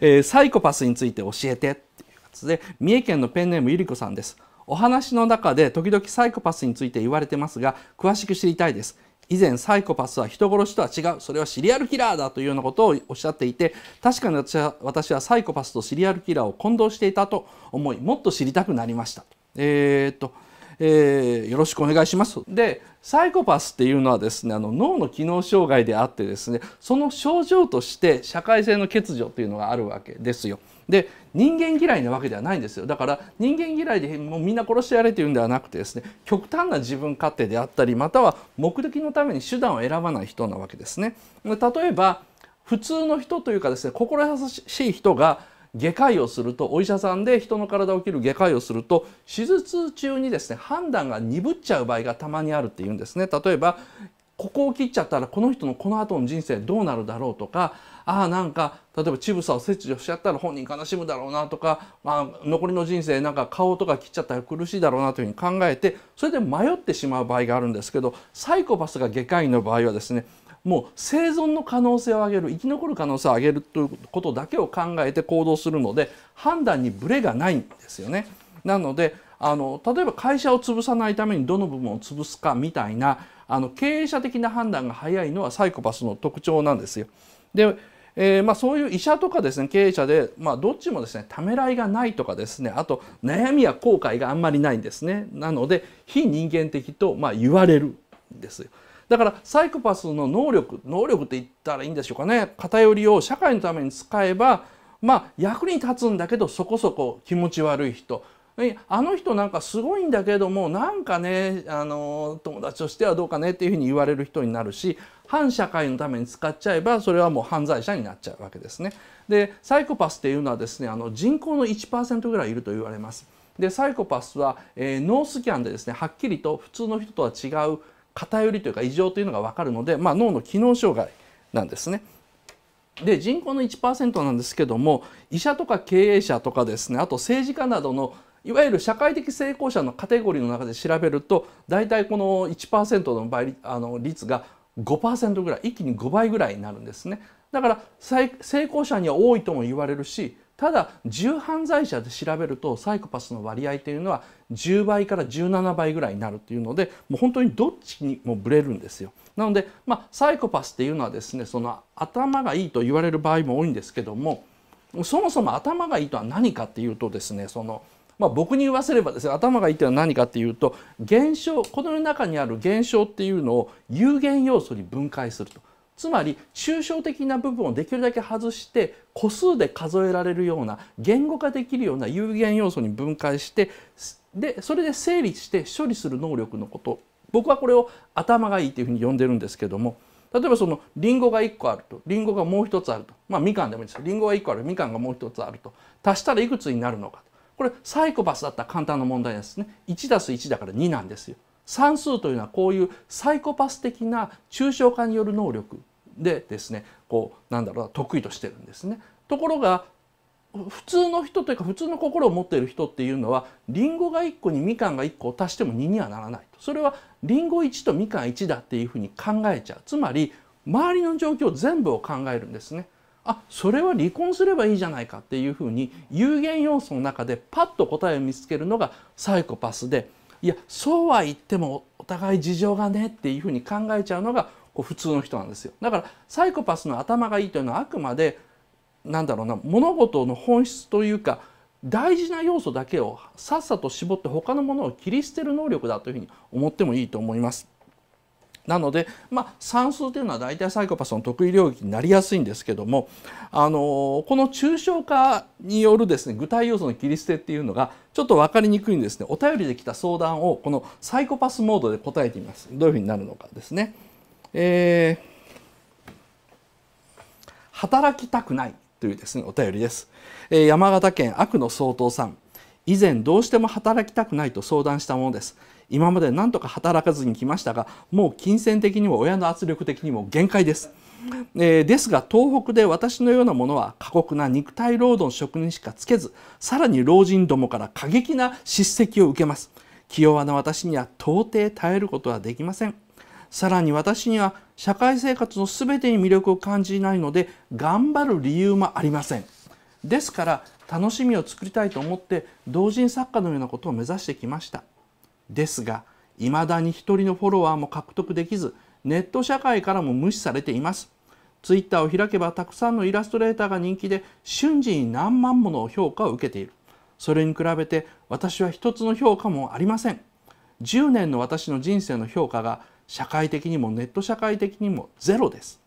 えー、サイコパスについて教えてっていうやつで、三重県のペンネームゆりこさんです。お話の中で時々サイコパスについて言われてますが、詳しく知りたいです。以前サイコパスは人殺しとは違うそれはシリアルキラーだというようなことをおっしゃっていて確かに私は私はサイコパスとシリアルキラーを混同していたと思いもっと知りたくなりました。えー、っとえー、よろしくお願いします。でサイコパスっていうのはですねあの脳の機能障害であってですねその症状として社会性の欠如というのがあるわけですよ。で人間嫌いなわけではないんですよだから人間嫌いでもうみんな殺してやれというんではなくてですね極端な自分勝手であったりまたは目的のために手段を選ばない人なわけですね。例えば普通の人というかですね心優しい人が外科医をするとお医者さんで人の体を切る外科医をすると手術中にですね判断が鈍っちゃう場合がたまにあるっていうんですね。例えばここを切っちゃったらこの人のこの後の人生どうなるだろうとかああなんか例えば乳房を切除しちゃったら本人悲しむだろうなとか、まあ、残りの人生なんか顔とか切っちゃったら苦しいだろうなというふうに考えてそれで迷ってしまう場合があるんですけどサイコパスが外科医の場合はですねもう生存の可能性を上げる生き残る可能性を上げるということだけを考えて行動するので判断にブレがないんですよね。なのであの例えば会社を潰さないためにどの部分を潰すかみたいなあの経営者的な判断が早いのはサイコパスの特徴なんですよ。でえー、まあ、そういう医者とかですね経営者で、まあ、どっちもですねためらいがないとかですねあと悩みや後悔があんまりないんですねなので非人間的と、まあ、言われるんですよ。だからサイコパスの能力能力って言ったらいいんでしょうかね偏りを社会のために使えばまあ役に立つんだけどそこそこ気持ち悪い人あの人なんかすごいんだけどもなんかねあの友達としてはどうかねっていうふうに言われる人になるし反社会のために使っちゃえばそれはもう犯罪者になっちゃうわけですね。でサイコパスっていうのはですねあの人口の1%ぐらいいると言われます。でサイコパスは、えー、脳スキャンでですねはっきりと普通の人とは違う偏りというか異常というのが分かるので、まあ、脳の機能障害なんですね。で人口の1%なんですけども医者とか経営者とかですねあと政治家などのいわゆる社会的成功者のカテゴリーの中で調べると大体この1%の倍あの率が5%ぐらい一気に5倍ぐらいになるんですね。だから成功者には多いとも言われるしただ重犯罪者で調べるとサイコパスの割合というのは10倍から17倍ぐらいになるというのでもう本当にどっちにもぶれるんですよ。なので、まあ、サイコパスっていうのはですねその頭がいいと言われる場合も多いんですけどもそもそも頭がいいとは何かっていうとですねそのまあ、僕に言わせればですね頭がいいというのは何かっていうと現象この世の中にある現象っていうのを有限要素に分解するとつまり抽象的な部分をできるだけ外して個数で数えられるような言語化できるような有限要素に分解してでそれで整理して処理する能力のこと僕はこれを頭がいいというふうに呼んでるんですけども例えばそのリンゴが1個あるとリンゴがもう1つあるとまあみかんでもいいですリンゴが1個あるみかんがもう1つあると足したらいくつになるのかこれサイコパスだったら簡単な問題ですね1 1だから2なんですよ。算数というのはこういうサイコパス的な抽象化による能力でですねこうなんだろう得意としてるんですね。ところが普通の人というか普通の心を持っている人っていうのはりんごが1個にみかんが1個を足しても2にはならないとそれはりんご1とみかん1だっていうふうに考えちゃうつまり周りの状況全部を考えるんですね。あそれは離婚すればいいじゃないかっていうふうに有限要素の中でパッと答えを見つけるのがサイコパスでいやそうは言ってもお互い事情がねっていうふうに考えちゃうのがこう普通の人なんですよだからサイコパスの頭がいいというのはあくまでなんだろうな物事の本質というか大事な要素だけをさっさと絞って他のものを切り捨てる能力だというふうに思ってもいいと思います。なので、まあ、算数というのは大体サイコパスの得意領域になりやすいんですけども、あのこの抽象化によるですね具体要素の切り捨てっていうのがちょっと分かりにくいんですねお便りで来た相談をこのサイコパスモードで答えてみますどういうふうになるのかですね。えー、働きたくないというですね、お便りです。えー、山形県悪の総統さん。以前どうしても働きたくないと相談したものです。今まで何とか働かずに来ましたが、もう金銭的にも親の圧力的にも限界です。えー、ですが東北で私のようなものは過酷な肉体労働の職人しかつけずさらに老人どもから過激な叱責を受けます。気弱な私には到底耐えることはできません。さらに私には社会生活の全てに魅力を感じないので頑張る理由もありませんですから楽しみを作りたいと思って同人作家のようなことを目指してきましたですが未だに一人のフォロワーも獲得できずネット社会からも無視されていますツイッターを開けばたくさんのイラストレーターが人気で瞬時に何万もの評価を受けているそれに比べて私は一つの評価もありません10年の私の人生の評価が社会的にもネット社会的にもゼロです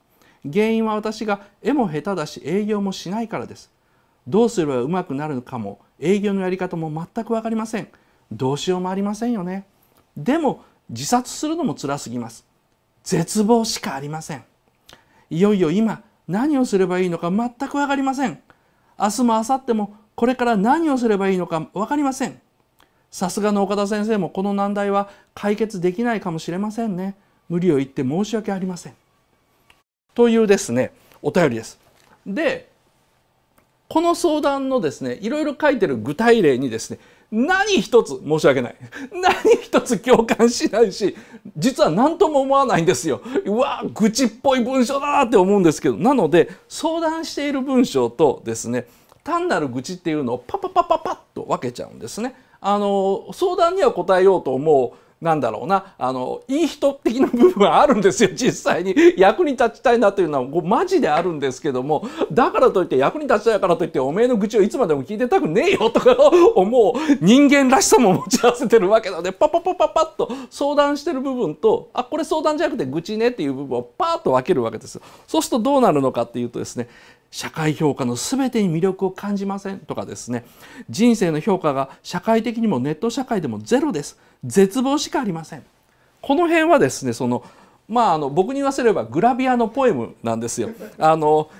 原因は私が絵も下手だし営業もしないからですどうすればうまくなるのかも営業のやり方も全く分かりませんどうしようもありませんよねでも自殺するのも辛すぎます絶望しかありませんいよいよ今何をすればいいのか全く分かりません明日も明後日もこれから何をすればいいのか分かりませんさすがの岡田先生もこの難題は解決できないかもしれませんね。無理を言って申し訳ありません。というですね、お便りです。で、この相談のですね、いろいろ書いてる具体例にですね、何一つ申し訳ない。何一つ共感しないし、実は何とも思わないんですよ。うわ愚痴っぽい文章だなって思うんですけど、なので、相談している文章とですね、単なる愚痴っていうのをパパパパパッと分けちゃうんですね。あの相談には答えようと思うなんだろうなあのいい人的な部分はあるんですよ実際に役に立ちたいなというのはマジであるんですけどもだからといって役に立ちたいからといっておめえの愚痴をいつまでも聞いてたくねえよとか思う人間らしさも持ち合わせてるわけなのでパパパパパッと相談してる部分とあこれ相談じゃなくて愚痴ねっていう部分をパーッと分けるわけですそうするとどうなるのかっていうとですね社会評価の全てに魅力を感じませんとかですね人生の評価が社会的にもネット社会でもゼロです絶望しかありませんこの辺はですねそのまあ、あの僕に言わせればグラビアのポエムなんですよ。あの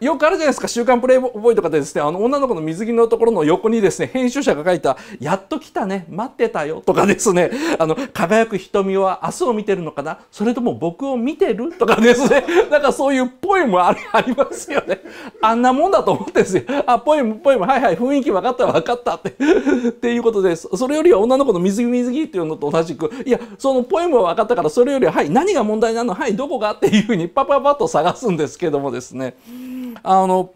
よくあるじゃないですか「週刊プレイボーイ」とかでですねあの女の子の水着のところの横にですね編集者が書いた「やっと来たね待ってたよ」とかですね「あの輝く瞳は明日を見てるのかなそれとも僕を見てる?」とかですね なんかそういうポエムあありますよねあんなもんだと思ってですよあポエムポエムはいはい雰囲気分かった分かったって っていうことですそれよりは女の子の水着水着っていうのと同じくいやそのポエムは分かったからそれよりははい何が問題なのはいどこがっていうふうにパパパッと探すんですけどもですねあの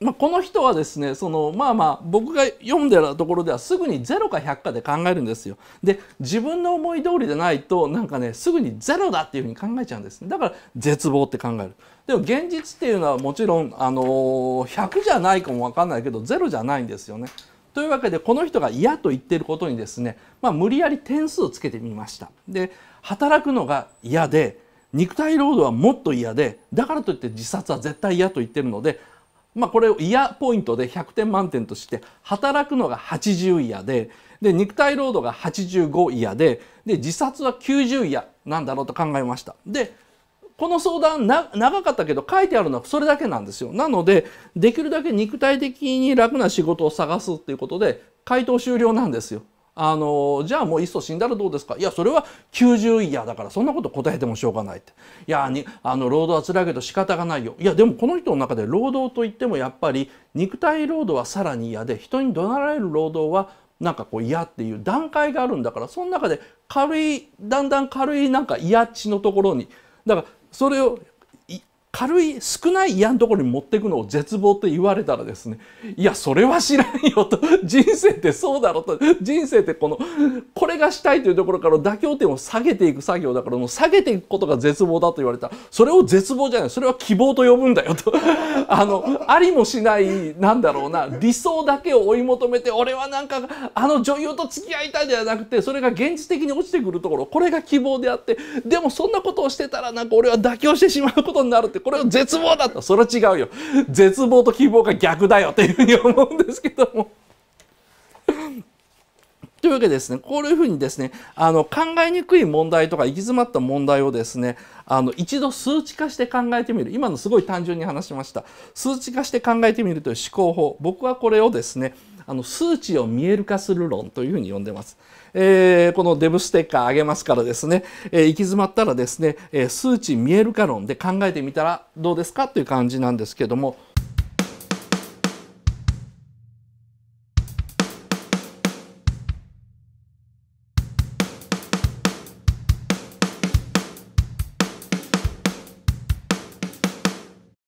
まあ、この人はですねそのまあまあ僕が読んでるところではすぐに0か100かで考えるんですよ。で自分の思い通りでないとなんかねすぐに0だっていうふうに考えちゃうんですねだから絶望って考える。でも現実っていうのはもちろん、あのー、100じゃないかも分かんないけど0じゃないんですよね。というわけでこの人が嫌と言ってることにですね、まあ、無理やり点数をつけてみました。で働くのが嫌で肉体労働はもっと嫌でだからといって自殺は絶対嫌と言ってるので、まあ、これを嫌ポイントで100点満点として働くのが80嫌でで肉体労働が85嫌でで自殺は90嫌なんだろうと考えました。でこの相談長かったけど書いてあるのはそれだけなんですよ。なのでできるだけ肉体的に楽な仕事を探すっていうことで回答終了なんですよ。あのじゃあもういっそ死んだらどうですかいやそれは90イヤだからそんなこと答えてもしょうがないっていやにあの労働は辛いけど仕方がないよいやでもこの人の中で労働といってもやっぱり肉体労働はさらに嫌で人に怒鳴られる労働はなんかこう嫌っていう段階があるんだからその中で軽いだんだん軽いなんか嫌っちのところにだからそれを軽い少ない嫌のところに持っていくのを絶望と言われたらですねいやそれは知らんよと 人生ってそうだろうと人生ってこのこれがしたいというところから妥協点を下げていく作業だからもう下げていくことが絶望だと言われたらそれを絶望じゃないそれは希望と呼ぶんだよと あのありもしないなんだろうな理想だけを追い求めて俺はなんかあの女優と付き合いたいではなくてそれが現実的に落ちてくるところこれが希望であってでもそんなことをしてたらなんか俺は妥協してしまうことになるって、これを絶望だと、それは違うよ。絶望と希望が逆だよというふうに思うんですけども。というわけですね、こういうふうにですね、あの考えにくい問題とか行き詰まった問題をですね、あの一度数値化して考えてみる。今のすごい単純に話しました。数値化して考えてみるという思考法。僕はこれをですね、あの数値を見える化する論というふうに呼んでます。えー、このデブステッカーあげますからですね、えー、行き詰まったらですね、え数値見える化論で考えてみたらどうですかという感じなんですけども